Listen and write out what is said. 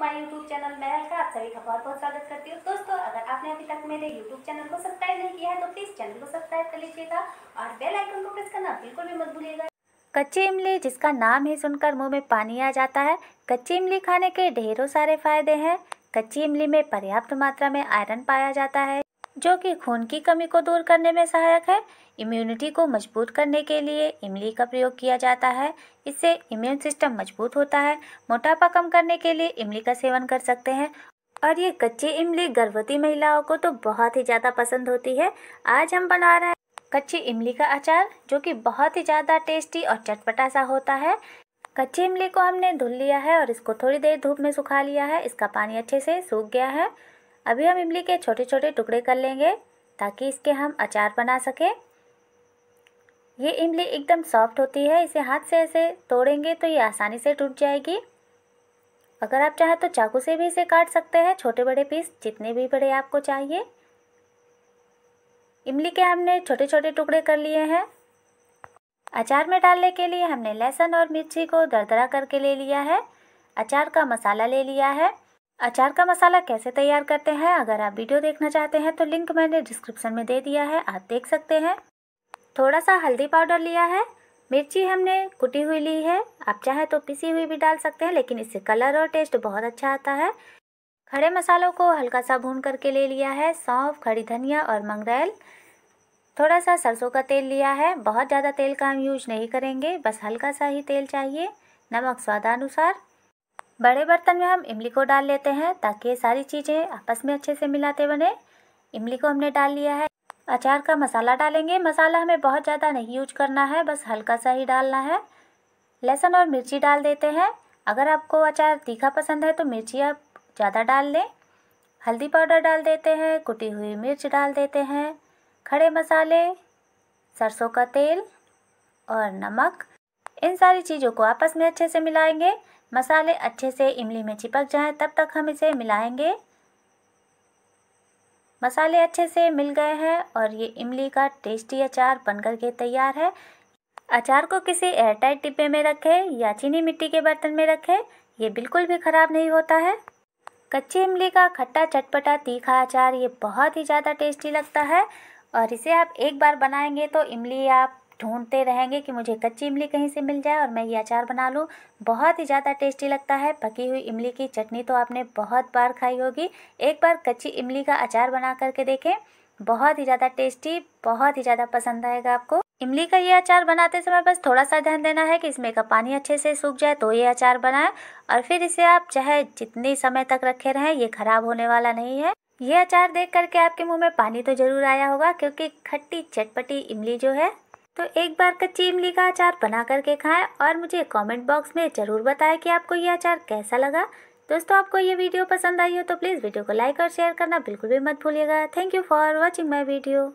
my YouTube channel मैं हल्का आप सभी का बहुत बहुत स्वागत करती हूँ दोस्तों अगर आपने अभी तक मेरे यूट्यूब चैनल को सब्सक्राइब नहीं किया है तो प्लीज़ चैनल को सब्सक्राइब कर लीजिएगा और बेल आइकन को प्रेस करना बिल्कुल भी मत भूलिएगा कच्चे इमली जिसका नाम ही सुनकर मुंह में पानी आ जाता है कच्ची इमली खाने के ढेरों सारे फायदे हैं कच्ची इमली में पर्याप्त मात्रा में आयरन पाया जाता है जो कि खून की कमी को दूर करने में सहायक है इम्यूनिटी को मजबूत करने के लिए इमली का प्रयोग किया जाता है इससे इम्यून सिस्टम मजबूत होता है मोटापा कम करने के लिए इमली का सेवन कर सकते हैं और ये कच्ची इमली गर्भवती महिलाओं को तो बहुत ही ज़्यादा पसंद होती है आज हम बना रहे हैं कच्ची इमली का अचार जो कि बहुत ही ज़्यादा टेस्टी और चटपटा सा होता है कच्ची इमली को हमने धुल लिया है और इसको थोड़ी देर धूप में सुखा लिया है इसका पानी अच्छे से सूख गया है अभी हम इमली के छोटे छोटे टुकड़े कर लेंगे ताकि इसके हम अचार बना सकें ये इमली एकदम सॉफ्ट होती है इसे हाथ से ऐसे तोड़ेंगे तो ये आसानी से टूट जाएगी अगर आप चाहें तो चाकू से भी इसे काट सकते हैं छोटे बड़े पीस जितने भी बड़े आपको चाहिए इमली के हमने छोटे छोटे टुकड़े कर लिए हैं अचार में डालने के लिए हमने लहसुन और मिर्ची को दरदरा करके ले लिया है अचार का मसाला ले लिया है अचार का मसाला कैसे तैयार करते हैं अगर आप वीडियो देखना चाहते हैं तो लिंक मैंने डिस्क्रिप्शन में दे दिया है आप देख सकते हैं थोड़ा सा हल्दी पाउडर लिया है मिर्ची हमने कुटी हुई ली है आप चाहें तो पिसी हुई भी डाल सकते हैं लेकिन इससे कलर और टेस्ट बहुत अच्छा आता है खड़े मसालों को हल्का सा भून करके ले लिया है सौंफ खड़ी धनिया और मंगरेल थोड़ा सा सरसों का तेल लिया है बहुत ज़्यादा तेल का हम यूज नहीं करेंगे बस हल्का सा ही तेल चाहिए नमक स्वादानुसार बड़े बर्तन में हम इमली को डाल लेते हैं ताकि सारी चीज़ें आपस में अच्छे से मिलाते बने इमली को हमने डाल लिया है अचार का मसाला डालेंगे मसाला हमें बहुत ज़्यादा नहीं यूज करना है बस हल्का सा ही डालना है लहसुन और मिर्ची डाल देते हैं अगर आपको अचार तीखा पसंद है तो मिर्ची आप ज़्यादा डाल लें हल्दी पाउडर डाल देते हैं कुटी हुई मिर्च डाल देते हैं खड़े मसाले सरसों का तेल और नमक इन सारी चीज़ों को आपस में अच्छे से मिलाएंगे मसाले अच्छे से इमली में चिपक जाएं तब तक हम इसे मिलाएंगे मसाले अच्छे से मिल गए हैं और ये इमली का टेस्टी अचार बनकर के तैयार है अचार को किसी एयरटाइट डिब्बे में रखें या चीनी मिट्टी के बर्तन में रखें ये बिल्कुल भी ख़राब नहीं होता है कच्ची इमली का खट्टा चटपटा तीखा अचार ये बहुत ही ज़्यादा टेस्टी लगता है और इसे आप एक बार बनाएंगे तो इमली आप ढूंढते रहेंगे कि मुझे कच्ची इमली कहीं से मिल जाए और मैं ये अचार बना लूँ बहुत ही ज़्यादा टेस्टी लगता है पकी हुई इमली की चटनी तो आपने बहुत बार खाई होगी एक बार कच्ची इमली का अचार बना करके देखें बहुत ही ज़्यादा टेस्टी बहुत ही ज़्यादा पसंद आएगा आपको इमली का ये अचार बनाते समय बस थोड़ा सा ध्यान देना है कि इसमें का पानी अच्छे से सूख जाए तो ये अचार बनाएं और फिर इसे आप चाहे जितने समय तक रखे रहें ये ख़राब होने वाला नहीं है ये अचार देख करके आपके मुंह में पानी तो ज़रूर आया होगा क्योंकि खट्टी चटपटी इमली जो है तो एक बार कच्ची इमली का अचार बना करके खाएं और मुझे कमेंट बॉक्स में ज़रूर बताएं कि आपको यह अचार कैसा लगा दोस्तों आपको ये वीडियो पसंद आई हो तो प्लीज़ वीडियो को लाइक और शेयर करना बिल्कुल भी मत भूलिएगा thank you for watching my video